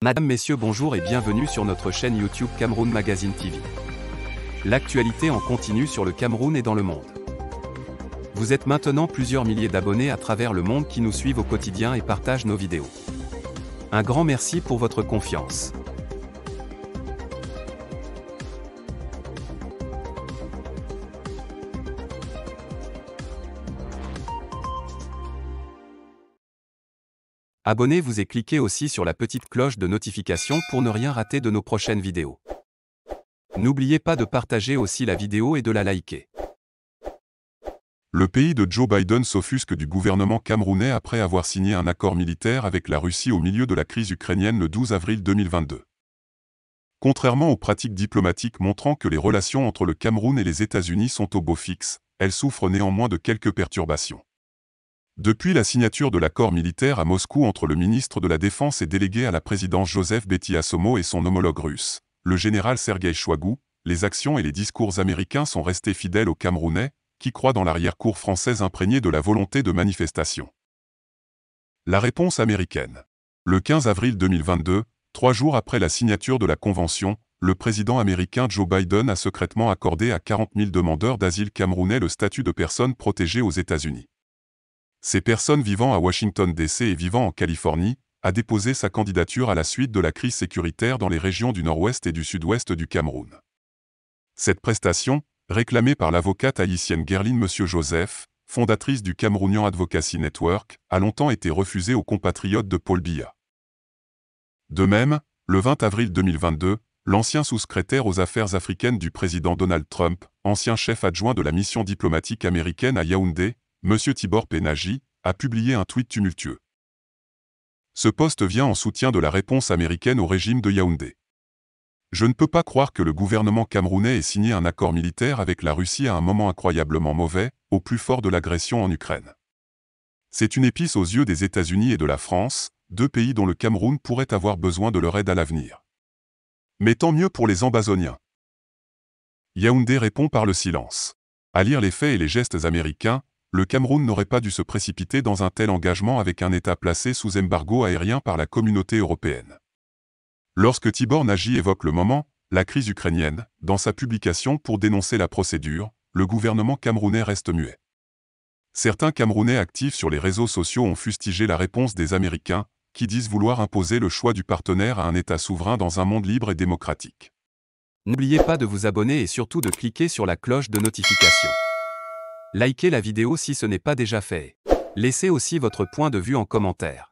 Madame, Messieurs, bonjour et bienvenue sur notre chaîne YouTube Cameroun Magazine TV. L'actualité en continue sur le Cameroun et dans le monde. Vous êtes maintenant plusieurs milliers d'abonnés à travers le monde qui nous suivent au quotidien et partagent nos vidéos. Un grand merci pour votre confiance. Abonnez-vous et cliquez aussi sur la petite cloche de notification pour ne rien rater de nos prochaines vidéos. N'oubliez pas de partager aussi la vidéo et de la liker. Le pays de Joe Biden s'offusque du gouvernement camerounais après avoir signé un accord militaire avec la Russie au milieu de la crise ukrainienne le 12 avril 2022. Contrairement aux pratiques diplomatiques montrant que les relations entre le Cameroun et les États-Unis sont au beau fixe, elles souffrent néanmoins de quelques perturbations. Depuis la signature de l'accord militaire à Moscou entre le ministre de la Défense et délégué à la présidence Joseph Betty Asomo et son homologue russe, le général Sergei Chouagou, les actions et les discours américains sont restés fidèles aux Camerounais, qui croient dans l'arrière-cour française imprégnée de la volonté de manifestation. La réponse américaine. Le 15 avril 2022, trois jours après la signature de la Convention, le président américain Joe Biden a secrètement accordé à 40 000 demandeurs d'asile camerounais le statut de personne protégée aux États-Unis. Ces personnes vivant à Washington DC et vivant en Californie, a déposé sa candidature à la suite de la crise sécuritaire dans les régions du nord-ouest et du sud-ouest du Cameroun. Cette prestation, réclamée par l'avocate haïtienne Gerline M. Joseph, fondatrice du Camerounian Advocacy Network, a longtemps été refusée aux compatriotes de Paul Biya. De même, le 20 avril 2022, l'ancien sous-secrétaire aux affaires africaines du président Donald Trump, ancien chef adjoint de la mission diplomatique américaine à Yaoundé, M. Tibor Penagi, a publié un tweet tumultueux. Ce poste vient en soutien de la réponse américaine au régime de Yaoundé. Je ne peux pas croire que le gouvernement camerounais ait signé un accord militaire avec la Russie à un moment incroyablement mauvais, au plus fort de l'agression en Ukraine. C'est une épice aux yeux des États-Unis et de la France, deux pays dont le Cameroun pourrait avoir besoin de leur aide à l'avenir. Mais tant mieux pour les ambazoniens. Yaoundé répond par le silence. À lire les faits et les gestes américains, le Cameroun n'aurait pas dû se précipiter dans un tel engagement avec un État placé sous embargo aérien par la communauté européenne. Lorsque Tibor Nagy évoque le moment, la crise ukrainienne, dans sa publication pour dénoncer la procédure, le gouvernement camerounais reste muet. Certains Camerounais actifs sur les réseaux sociaux ont fustigé la réponse des Américains, qui disent vouloir imposer le choix du partenaire à un État souverain dans un monde libre et démocratique. N'oubliez pas de vous abonner et surtout de cliquer sur la cloche de notification. Likez la vidéo si ce n'est pas déjà fait. Laissez aussi votre point de vue en commentaire.